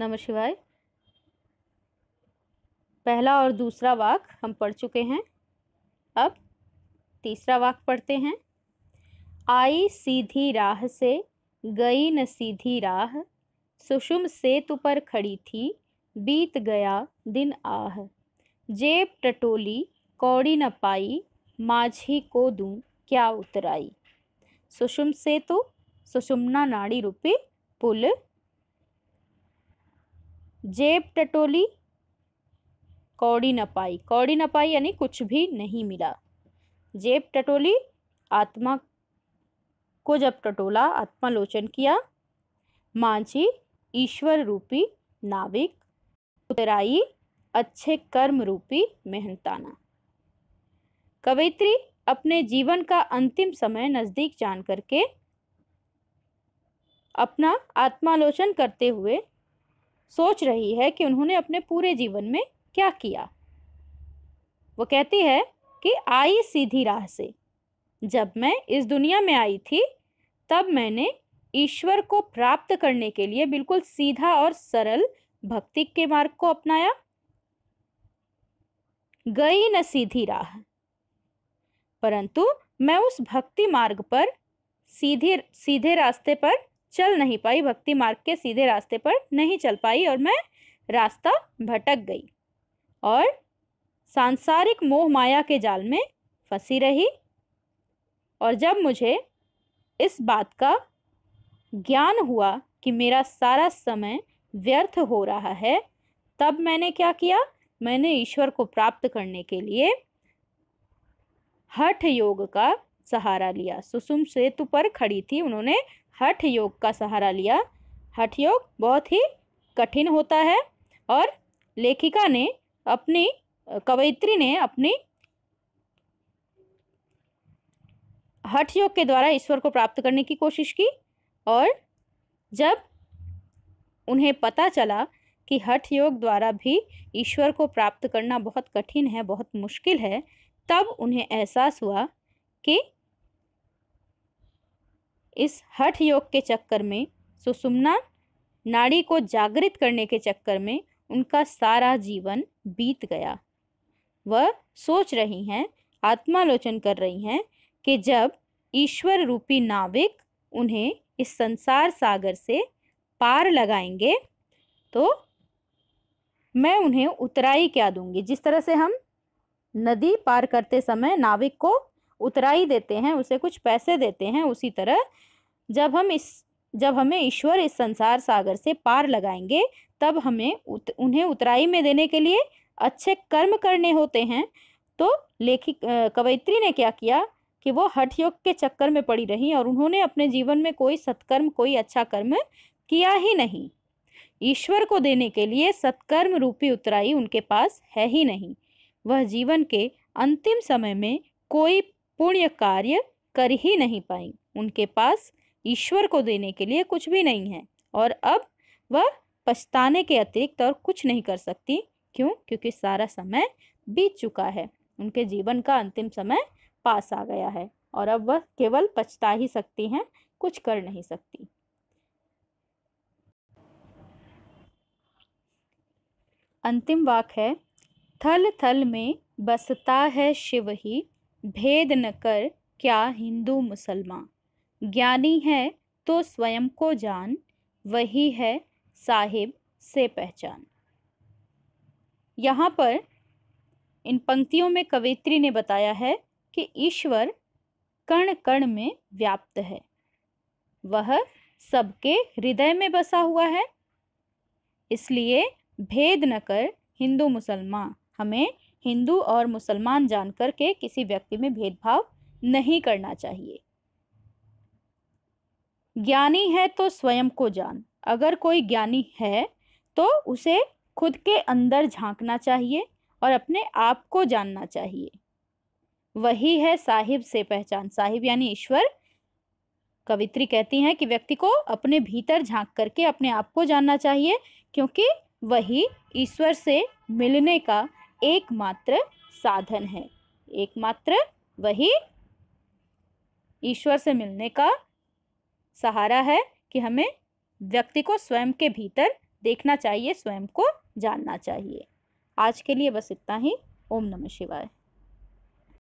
नमः शिवाय पहला और दूसरा वाक हम पढ़ चुके हैं अब तीसरा वाक पढ़ते हैं आई सीधी राह से गई न सीधी राह सुषुम सेतु पर खड़ी थी बीत गया दिन आह जेब टटोली कौड़ी न पाई माझी को दूं क्या उतराई सुषुम सेतु सुषुमना नाड़ी रूपी पुल जेब टटोली कौड़ी न पाई कौड़ी न पाई यानी कुछ भी नहीं मिला जेब टटोली आत्मा को जब टटोला आत्मालोचन किया मांझी ईश्वर रूपी नाविक उतराई अच्छे कर्म रूपी मेहनताना कवयित्री अपने जीवन का अंतिम समय नज़दीक जान करके अपना आत्मालोचन करते हुए सोच रही है कि उन्होंने अपने पूरे जीवन में क्या किया वो कहती है कि आई सीधी राह से जब मैं इस दुनिया में आई थी तब मैंने ईश्वर को प्राप्त करने के लिए बिल्कुल सीधा और सरल भक्ति के मार्ग को अपनाया गई न सीधी राह परंतु मैं उस भक्ति मार्ग पर सीधे सीधे रास्ते पर चल नहीं पाई भक्ति मार्ग के सीधे रास्ते पर नहीं चल पाई और मैं रास्ता भटक गई और सांसारिक मोह माया के जाल में फंसी रही और जब मुझे इस बात का ज्ञान हुआ कि मेरा सारा समय व्यर्थ हो रहा है तब मैंने क्या किया मैंने ईश्वर को प्राप्त करने के लिए हठ योग का सहारा लिया सुषुम सेतु पर खड़ी थी उन्होंने हठ योग का सहारा लिया हठ योग बहुत ही कठिन होता है और लेखिका ने अपनी कवयित्री ने अपनी हठ योग के द्वारा ईश्वर को प्राप्त करने की कोशिश की और जब उन्हें पता चला कि हठ योग द्वारा भी ईश्वर को प्राप्त करना बहुत कठिन है बहुत मुश्किल है तब उन्हें एहसास हुआ कि इस हठ योग के चक्कर में सुसुमना नाड़ी को जागृत करने के चक्कर में उनका सारा जीवन बीत गया वह सोच रही हैं आत्मालोचन कर रही हैं कि जब ईश्वर रूपी नाविक उन्हें इस संसार सागर से पार लगाएंगे तो मैं उन्हें उतराई क्या दूंगी जिस तरह से हम नदी पार करते समय नाविक को उतराई देते हैं उसे कुछ पैसे देते हैं उसी तरह जब हम इस जब हमें ईश्वर इस संसार सागर से पार लगाएंगे तब हमें उत, उन्हें उतराई में देने के लिए अच्छे कर्म करने होते हैं तो लेखिक कवयित्री ने क्या किया कि वो हठ योग के चक्कर में पड़ी रहीं और उन्होंने अपने जीवन में कोई सत्कर्म कोई अच्छा कर्म किया ही नहीं ईश्वर को देने के लिए सत्कर्म रूपी उतराई उनके पास है ही नहीं वह जीवन के अंतिम समय में कोई पुण्य कार्य कर ही नहीं पाई उनके पास ईश्वर को देने के लिए कुछ भी नहीं है और अब वह पछताने के अतिरिक्त और कुछ नहीं कर सकती क्यों क्योंकि सारा समय बीत चुका है उनके जीवन का अंतिम समय पास आ गया है और अब वह केवल पछता ही सकती हैं कुछ कर नहीं सकती अंतिम वाक है थल थल में बसता है शिव ही भेद न कर क्या हिंदू मुसलमान ज्ञानी है तो स्वयं को जान वही है साहिब से पहचान यहाँ पर इन पंक्तियों में कवित्री ने बताया है कि ईश्वर कण कण में व्याप्त है वह सबके हृदय में बसा हुआ है इसलिए भेद न कर हिंदू मुसलमान हमें हिंदू और मुसलमान जानकर के किसी व्यक्ति में भेदभाव नहीं करना चाहिए ज्ञानी है तो स्वयं को जान अगर कोई ज्ञानी है तो उसे खुद के अंदर झांकना चाहिए और अपने आप को जानना चाहिए वही है साहिब से पहचान साहिब यानी ईश्वर कवित्री कहती हैं कि व्यक्ति को अपने भीतर झांक करके अपने आप को जानना चाहिए क्योंकि वही ईश्वर से मिलने का एकमात्र साधन है एकमात्र वही ईश्वर से मिलने का सहारा है कि हमें व्यक्ति को स्वयं के भीतर देखना चाहिए स्वयं को जानना चाहिए आज के लिए बस इतना ही ओम नमः शिवाय